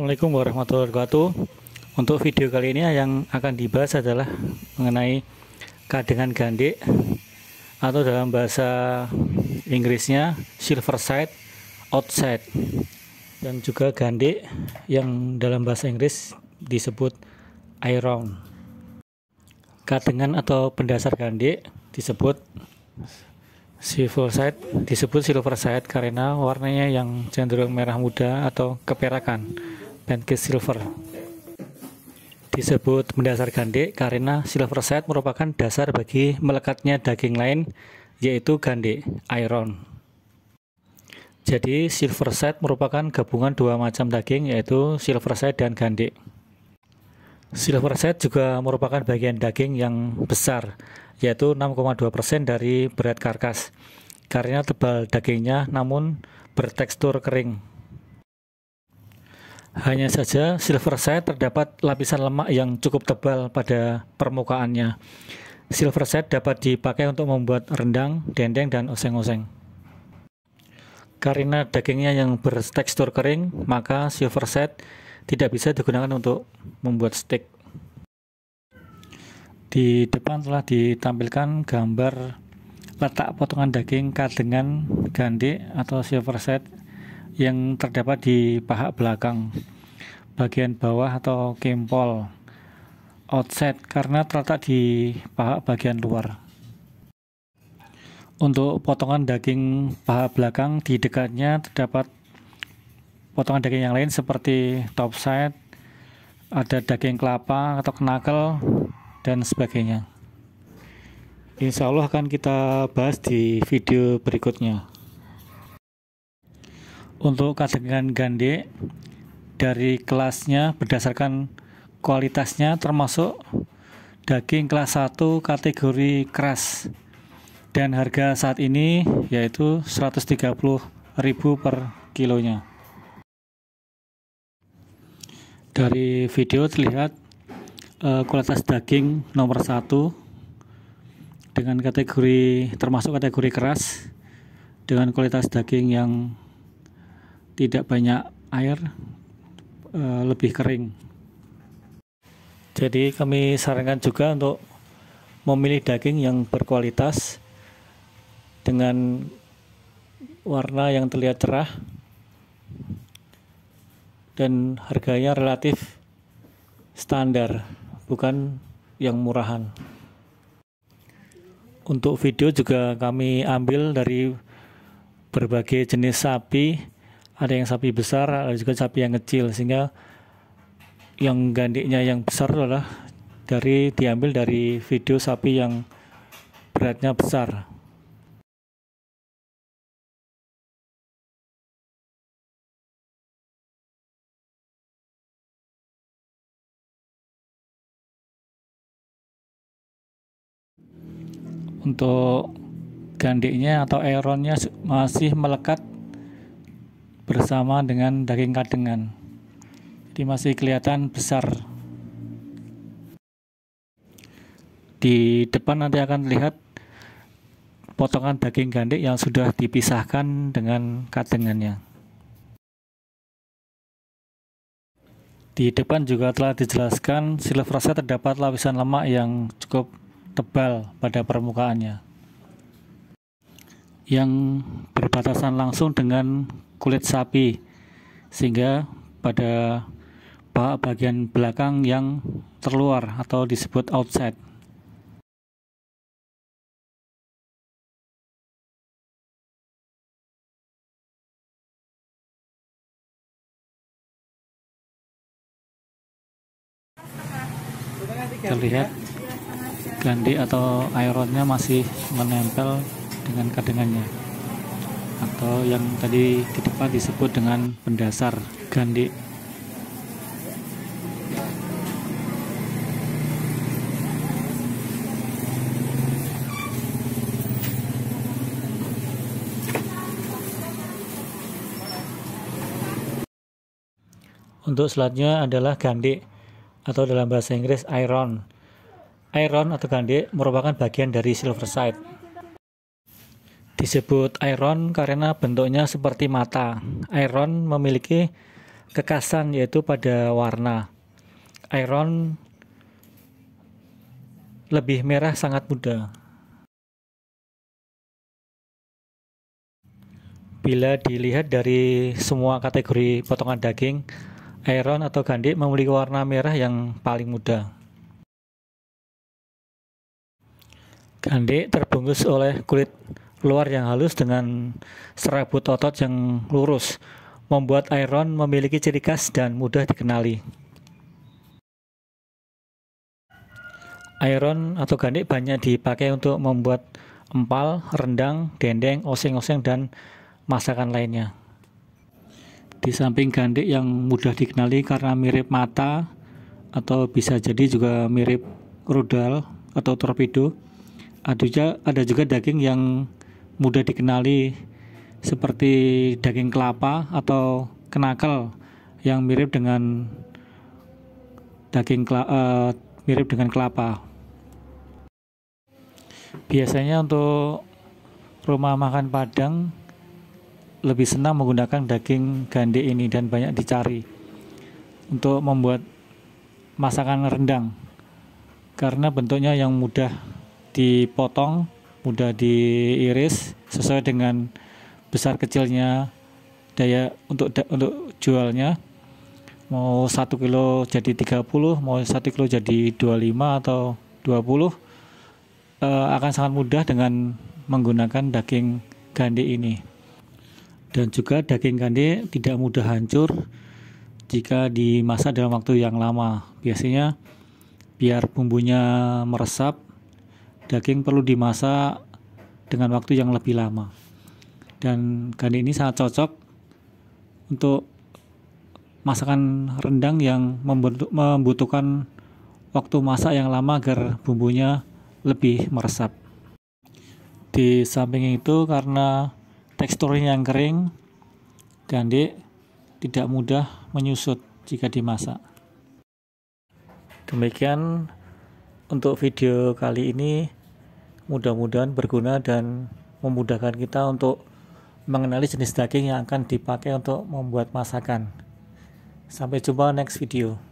Assalamualaikum warahmatullahi wabarakatuh Untuk video kali ini yang akan dibahas adalah mengenai kadengan gandik Atau dalam bahasa Inggrisnya silver side, outside Dan juga gandik yang dalam bahasa Inggris disebut iron Kadengan atau pendasar gandik disebut Silver side disebut silver side karena warnanya yang cenderung merah muda atau keperakan dan case silver. Disebut mendasar gandik karena silver set merupakan dasar bagi melekatnya daging lain yaitu gandik iron. Jadi silver set merupakan gabungan dua macam daging yaitu silver set dan gandik Silver set juga merupakan bagian daging yang besar, yaitu 6,2% dari berat karkas. Karena tebal dagingnya namun bertekstur kering. Hanya saja silver side terdapat lapisan lemak yang cukup tebal pada permukaannya. Silver side dapat dipakai untuk membuat rendang, dendeng, dan oseng-oseng. Karena dagingnya yang bertekstur kering, maka silver side tidak bisa digunakan untuk membuat steak. Di depan telah ditampilkan gambar letak potongan daging kadengan gandik atau silver side yang terdapat di paha belakang, bagian bawah atau kempol, outside karena terletak di paha bagian luar. Untuk potongan daging paha belakang di dekatnya terdapat potongan daging yang lain seperti top side ada daging kelapa atau knuckle, dan sebagainya. Insya Allah akan kita bahas di video berikutnya untuk kategori gande dari kelasnya berdasarkan kualitasnya termasuk daging kelas 1 kategori keras dan harga saat ini yaitu 130.000 per kilonya. Dari video terlihat eh, kualitas daging nomor 1 dengan kategori termasuk kategori keras dengan kualitas daging yang tidak banyak air e, lebih kering jadi kami sarankan juga untuk memilih daging yang berkualitas dengan warna yang terlihat cerah dan harganya relatif standar bukan yang murahan untuk video juga kami ambil dari berbagai jenis sapi ada yang sapi besar ada juga sapi yang kecil sehingga yang gandiknya yang besar adalah dari diambil dari video sapi yang beratnya besar untuk gandiknya atau aeronnya masih melekat bersama dengan daging kadengan. Jadi masih kelihatan besar. Di depan nanti akan terlihat potongan daging gandek yang sudah dipisahkan dengan kadengannya. Di depan juga telah dijelaskan rasa terdapat lapisan lemak yang cukup tebal pada permukaannya yang berbatasan langsung dengan kulit sapi sehingga pada bagian belakang yang terluar atau disebut outside. Terlihat gandhi atau ironnya masih menempel dengan kadengannya atau yang tadi di depan disebut dengan pendasar gandik Untuk selanjutnya adalah gandik atau dalam bahasa Inggris iron. Iron atau gandik merupakan bagian dari silver side disebut iron karena bentuknya seperti mata. Iron memiliki kekasan yaitu pada warna. Iron lebih merah sangat muda. Bila dilihat dari semua kategori potongan daging, iron atau gandik memiliki warna merah yang paling muda. Gandik terbungkus oleh kulit luar yang halus dengan serabut otot yang lurus, membuat iron memiliki ciri khas dan mudah dikenali. Iron atau gandik banyak dipakai untuk membuat empal, rendang, dendeng, oseng-oseng, dan masakan lainnya. Di samping gandik yang mudah dikenali karena mirip mata atau bisa jadi juga mirip rudal atau torpedo, ada juga, ada juga daging yang mudah dikenali seperti daging kelapa atau kenakel yang mirip dengan daging kelapa, uh, eh, mirip dengan kelapa. Biasanya untuk rumah makan Padang lebih senang menggunakan daging gande ini dan banyak dicari untuk membuat masakan rendang karena bentuknya yang mudah dipotong mudah diiris sesuai dengan besar kecilnya daya untuk untuk jualnya mau 1 kilo jadi 30 mau 1 kilo jadi 25 atau 20 e, eh, akan sangat mudah dengan menggunakan daging gandhi ini dan juga daging gandhi tidak mudah hancur jika dimasak dalam waktu yang lama biasanya biar bumbunya meresap Daging perlu dimasak dengan waktu yang lebih lama. Dan gani ini sangat cocok untuk masakan rendang yang membutuhkan waktu masak yang lama agar bumbunya lebih meresap. Di samping itu karena teksturnya yang kering, gandhi tidak mudah menyusut jika dimasak. Demikian untuk video kali ini mudah-mudahan berguna dan memudahkan kita untuk mengenali jenis daging yang akan dipakai untuk membuat masakan. Sampai jumpa next video.